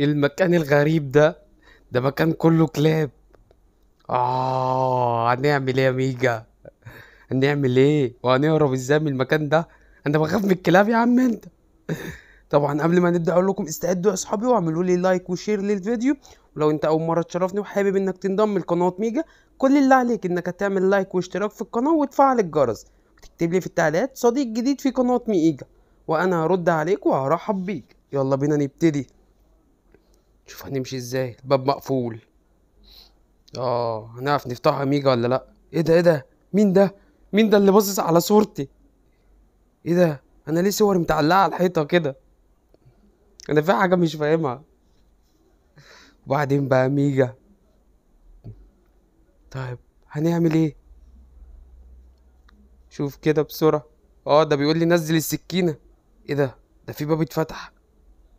المكان الغريب ده ده مكان كله كلاب اه هنعمل ايه يا ميجا هنعمل ايه وهنهرب ازاي من المكان ده انا بخاف من الكلاب يا عم انت طبعا قبل ما نبدا اقول لكم استعدوا يا اصحابي واعملوا لي لايك وشير للفيديو ولو انت اول مره تشرفني وحابب انك تنضم لقناه ميجا كل اللي عليك انك هتعمل لايك واشتراك في القناه وتفعل الجرس وتكتب لي في التعليقات صديق جديد في قناه ميجا وانا هرد عليك وهرحب بيك يلا بينا نبتدي شوف هنمشي ازاي الباب مقفول اه هنعرف نفتح ميجا ولا لا ايه ده ايه ده مين ده مين ده اللي باصص على صورتي ايه ده انا ليه صوري متعلقه على الحيطه كده انا في حاجه مش فاهمها وبعدين بقى ميجا طيب هنعمل ايه شوف كده بسرعه اه ده بيقول لي نزل السكينه ايه ده ده في باب اتفتح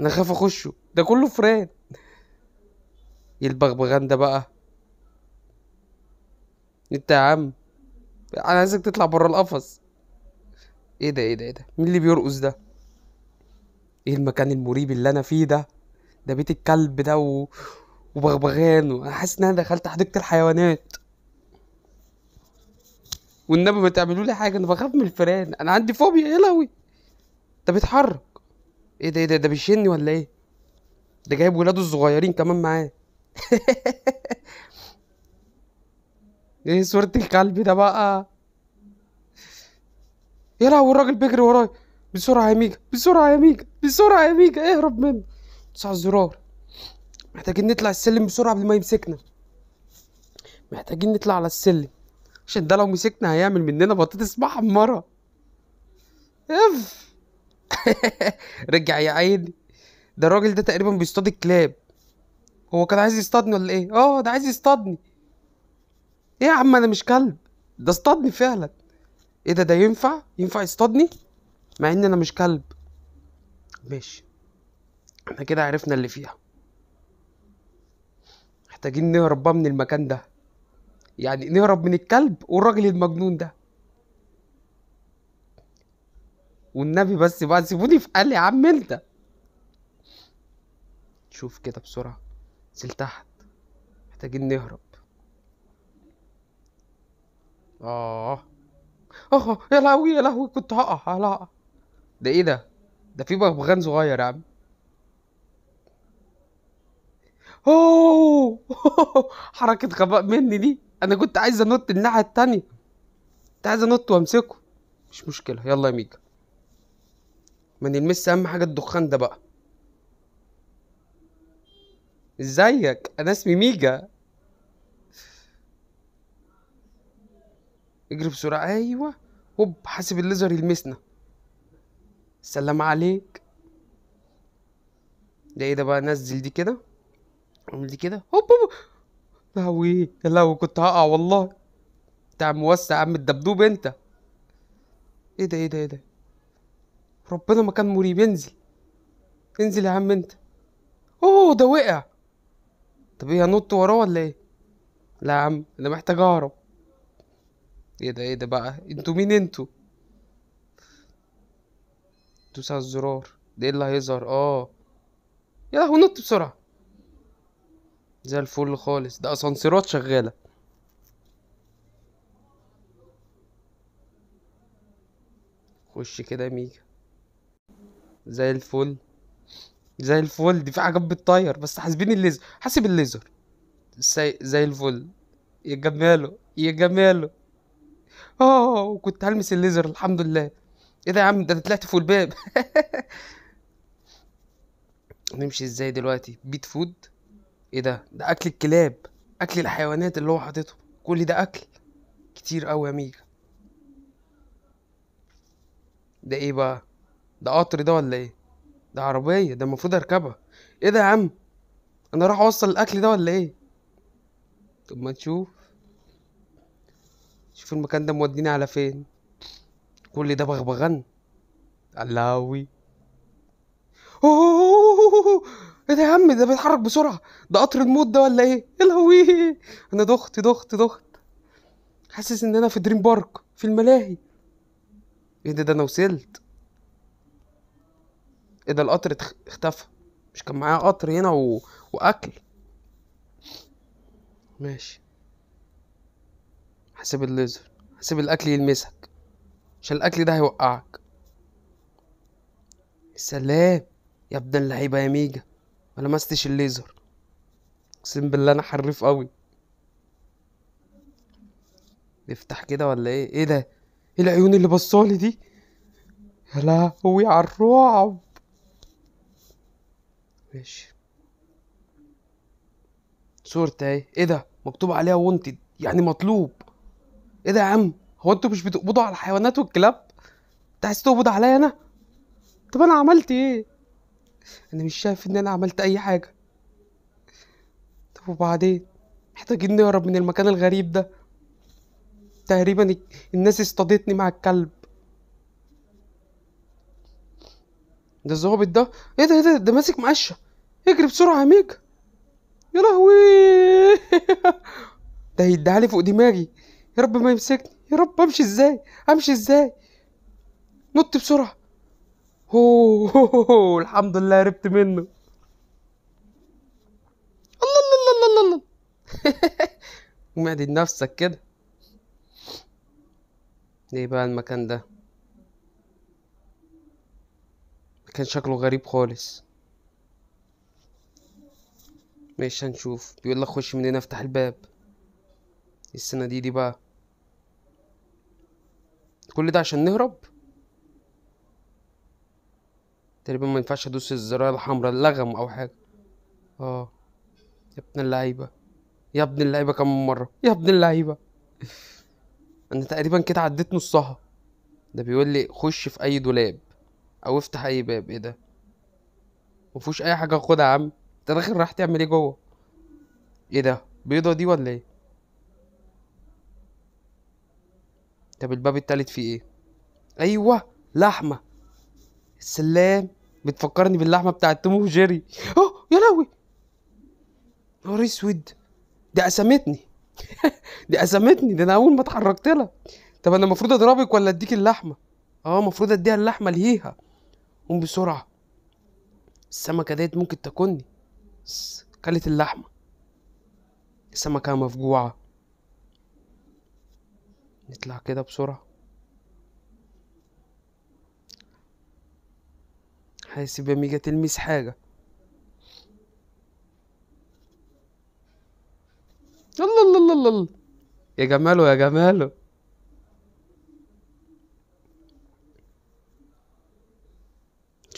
انا خاف اخشه ده كله فران إيه البغبغان ده بقى انت يا عم انا عايزك تطلع بره القفص ايه ده ايه ده ايه ده مين اللي بيرقص ده ايه المكان المريب اللي انا فيه ده ده بيت الكلب ده و... وبغبغان انا حاسس ان انا دخلت حديقه الحيوانات والنبي ما تعملوا لي حاجه انا بخاف من الفيران انا عندي فوبيا يا لهوي ده بيتحرك ايه ده ايه ده ده بيشني ولا ايه ده جايب ولاده الصغيرين كمان معاه ايه صورة الكلب ده بقى يا لهوي والراجل بيجري ورايا بسرعة يا ميجا بسرعة يا ميجا بسرعة يا ميجا اهرب منه بس على الزرار محتاجين نطلع السلم بسرعة قبل ما يمسكنا محتاجين نطلع على السلم عشان ده لو مسكنا هيعمل مننا بطاطس محمرة اف رجع يا عيني ده الراجل ده تقريبا بيصطاد الكلاب هو كان عايز يصطادني ولا ايه اه ده عايز يصطادني ايه يا عم انا مش كلب ده اصطادني فعلا ايه ده ده ينفع ينفع يصطادني مع ان انا مش كلب ماشي احنا كده عرفنا اللي فيها محتاجين نهرب بقى من المكان ده يعني نهرب من الكلب والراجل المجنون ده والنبي بس بقى سيبوني في قال يا عم انت شوف كده بسرعة نزل تحت محتاجين نهرب اه اه يا لهوي يا لهوي كنت هقع هقع ده ايه ده ده في بغبغان صغير يا عم اوه حركة غباء مني دي انا كنت عايز انط الناحية التانية كنت عايز انط وامسكه مش مشكلة يلا يا ميجا ما نلمس اهم حاجه الدخان ده بقى ازيك انا اسمي ميجا اجري بسرعه ايوه هوب حاسب الليزر يلمسنا سلام عليك ده ايه ده بقى نزل دي كده اعمل دي كده هوب هوب لهوي يا لهوي كنت هقع والله بتاع موسع عم الدبدوب انت ايه ده ايه ده ايه ده ربنا ما كان مريب انزل انزل يا عم انت اوه ده وقع طب ايه هنط وراه ولا ايه لا يا عم انا محتاج اهرب ايه ده ايه ده بقى انتوا مين انتوا دوس على الزرار ده ايه اللي هيظهر اه يا لهوي نط بسرعه زي الفل خالص ده اسانسيرات شغاله خش كده يا ميجا زي الفل زي الفل دي في حاجات بتطير بس حاسبين الليزر حاسب الليزر زي زي الفل يا جماله يا جماله اه وكنت هلمس الليزر الحمد لله ايه ده يا عم ده انا طلعت فوق الباب نمشي ازاي دلوقتي بيت فود ايه ده ده اكل الكلاب اكل الحيوانات اللي هو حاططه كل ده اكل كتير قوي يا ميجا ده ايه بقى ده قطر ده ولا ايه ده عربيه ده المفروض اركبها ايه ده يا عم انا راح اوصل الاكل ده ولا ايه طب ما تشوف شوف المكان ده موديني على فين كل ده بغبغان علاوي ايه ده يا عم ده بيتحرك بسرعه ده قطر الموت ده ولا ايه يا إيه لهوي انا دخت دخت دخت حاسس ان انا في دريم بارك في الملاهي ايه ده ده انا وصلت ايه ده القطر اختفى مش كان معايا قطر هنا و... واكل ماشي هسيب الليزر هسيب الاكل يلمسك عشان الاكل ده هيوقعك سلام يا ابن اللعيبه يا ميجا ما لمستش الليزر اقسم بالله انا حريف قوي نفتح كده ولا ايه ايه ده ايه العيون اللي بصالي دي يا لهوي على الرعب ماشي صورت اهي ايه ده مكتوب عليها وونتد يعني مطلوب ايه ده يا عم هو انتوا مش بتقبضوا على الحيوانات والكلاب انت عايز تقبض عليا انا طب انا عملت ايه انا مش شايف ان انا عملت اي حاجه طب وبعدين محتاجين نهرب من المكان الغريب ده تقريبا الناس اصطادتني مع الكلب ده الظابط ده ايه ده ايه ده ده ماسك مقشه اجري بسرعه يا ميجا يا لهوي ده هيديها لي فوق دماغي يا رب ما يمسكني يا رب امشي ازاي امشي ازاي نط بسرعه هو الحمد لله هربت منه الله الله الله الله الله ومعدي نفسك كده ايه بقى المكان ده كان شكله غريب خالص ماشي هنشوف بيقول لك خش من هنا افتح الباب السنه دي دي بقى كل ده عشان نهرب تقريبا ما ينفعش ادوس الزراير الحمراء اللغم او حاجه اه يا ابن اللعيبه يا ابن اللعيبه كم مره يا ابن اللعيبه انا تقريبا كده عديت نصها ده بيقول لي خش في اي دولاب او افتح اي باب ايه ده مفهوش اي حاجه خدها يا عم انت داخل راح تعمل ايه جوه ايه ده بيضه دي ولا ايه طب الباب التالت فيه ايه ايوه لحمه السلام بتفكرني باللحمه بتاعه توم وجيري اه يا لهوي نهار اسود دي قسمتني دي قسمتني ده انا اول ما اتحركت لها طب انا المفروض اضربك ولا اديك اللحمه اه المفروض اديها اللحمه ليها قوم بسرعة السمكة ديت ممكن تاكلني كلت اللحمة السمكة مفجوعة نطلع كده بسرعة حاسس يا ميجا تلمس حاجة الله الله الله الله يا جماله يا جماله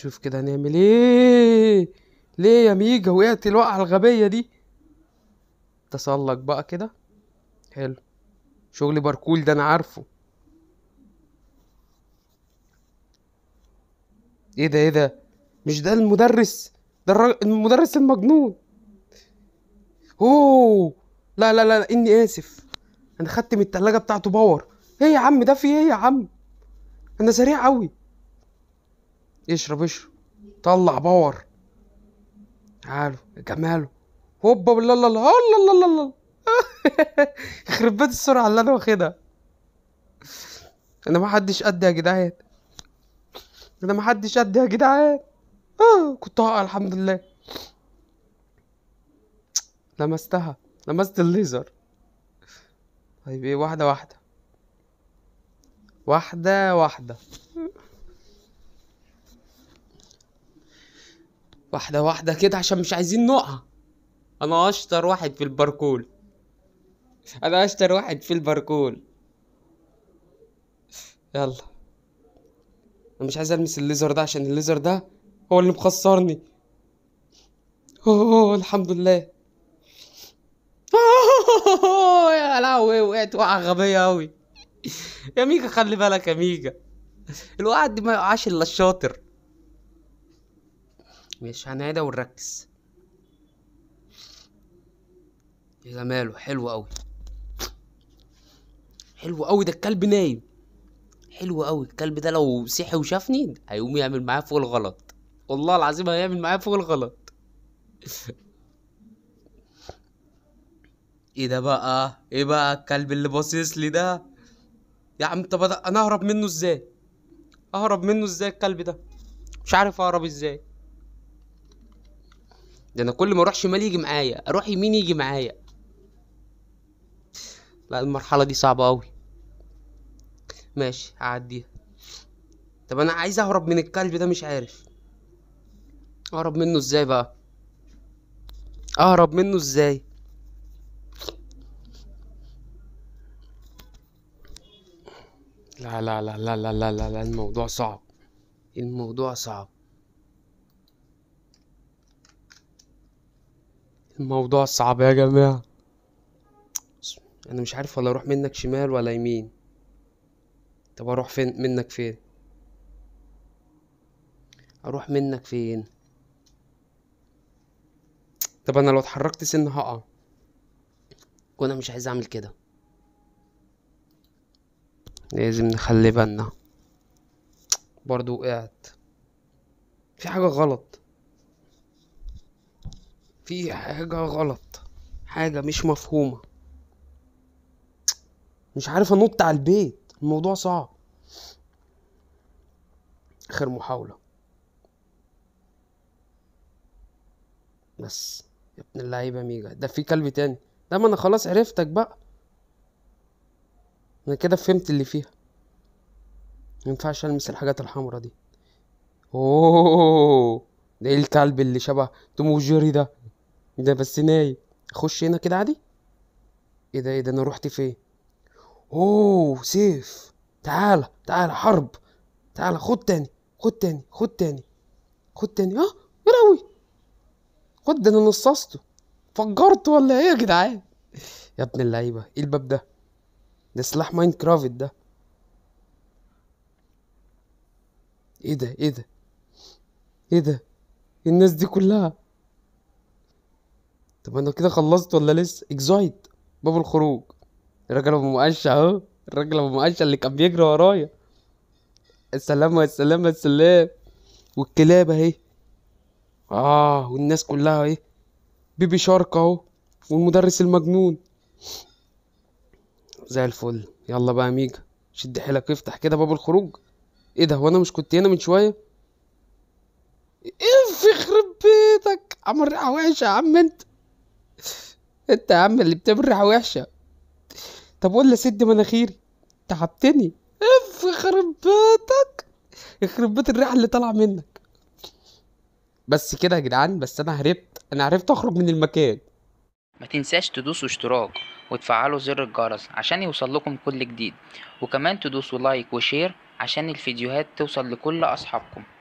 شوف كده هنعمل ايه ليه يا ميجا وقعت الوقعة الغبية دي تسلق بقى كده حلو شغل باركول ده انا عارفه ايه ده ايه ده مش ده المدرس ده الرج... المدرس المجنون اوه لا لا لا اني اسف انا خدت من التلاجة بتاعته باور ايه يا عم ده في ايه يا عم انا سريع قوي اشرب اشرب طلع باور تعالوا جماله هوبا بالله الله الله الله الله الله يخرب بيت السرعه اللي انا واخدها انا ما حدش قد يا جدعان انا ما حدش قد يا جدعان آه كنت هقع الحمد لله لمستها لمست الليزر طيب ايه واحده واحده واحده واحده واحدة واحدة كده عشان مش عايزين نقع انا اشطر واحد في الباركول انا اشطر واحد في الباركول يلا انا مش عايز المس الليزر ده عشان الليزر ده هو اللي مخسرني اوه الحمد لله اوه يا لهوي وقعت وقعة غبية اوي يا ميجا خلي بالك يا ميجا الواحد دي ما يقعش الا الشاطر ماشي هنعيدها ونركز يا ماله حلو قوي حلو قوي ده الكلب نايم حلو قوي الكلب ده لو صحي وشافني هيقوم يعمل معايا فوق الغلط والله العظيم هيعمل معايا فوق الغلط ايه ده بقى ايه بقى الكلب اللي باصص لي ده يا عم طب انا اهرب منه ازاي اهرب منه ازاي الكلب ده مش عارف اهرب ازاي ده انا كل ما اروح شمال يجي معايا اروح يمين يجي معايا لا المرحله دي صعبه قوي ماشي هعديها طب انا عايز اهرب من الكلب ده مش عارف اهرب منه ازاي بقى اهرب منه ازاي لا لا لا لا لا لا لا الموضوع صعب الموضوع صعب الموضوع صعب يا جماعة انا مش عارف ولا اروح منك شمال ولا يمين طب اروح فين منك فين اروح منك فين طب انا لو اتحركت سن هقع وانا مش عايز اعمل كده لازم نخلي بالنا برضو وقعت في حاجة غلط في حاجة غلط حاجة مش مفهومة مش عارف انط على البيت الموضوع صعب اخر محاولة بس يا ابن اللعيبة ميجا ده في كلب تاني ده ما انا خلاص عرفتك بقى انا كده فهمت اللي فيها مينفعش المس الحاجات الحمرا دي اوه ده ايه الكلب اللي شبه توم وجيري ده ده بس نايم اخش هنا كده عادي ايه ده ايه ده انا روحت فين اوه سيف تعالى تعالى حرب تعالى خد تاني خد تاني خد تاني خد تاني اه يا خد ده انا نصصته فجرت ولا ايه يا جدعان يا ابن اللعيبه ايه الباب ده ده سلاح ماين كرافت ده ايه ده ايه ده ايه ده الناس دي كلها طب انا كده خلصت ولا لسه اكزايت باب الخروج الراجل ابو مقشع اهو الراجل ابو مقشع اللي كان بيجري ورايا السلام يا السلام يا السلام والكلاب اهي اه والناس كلها اهي بيبي شارك اهو والمدرس المجنون زي الفل يلا بقى ميجا شد حيلك افتح كده باب الخروج ايه ده هو انا مش كنت هنا من شويه ايه في خرب بيتك عمر وحش يا عم انت انت يا عم اللي بتعمل ريحه وحشه طب ولا سد مناخيري تعبتني اف يخرب بيتك يخرب بيت الريحه اللي طالعه منك بس كده يا جدعان بس انا هربت انا عرفت اخرج من المكان ما تنساش تدوسوا اشتراك وتفعلوا زر الجرس عشان يوصل لكم كل جديد وكمان تدوسوا لايك وشير عشان الفيديوهات توصل لكل اصحابكم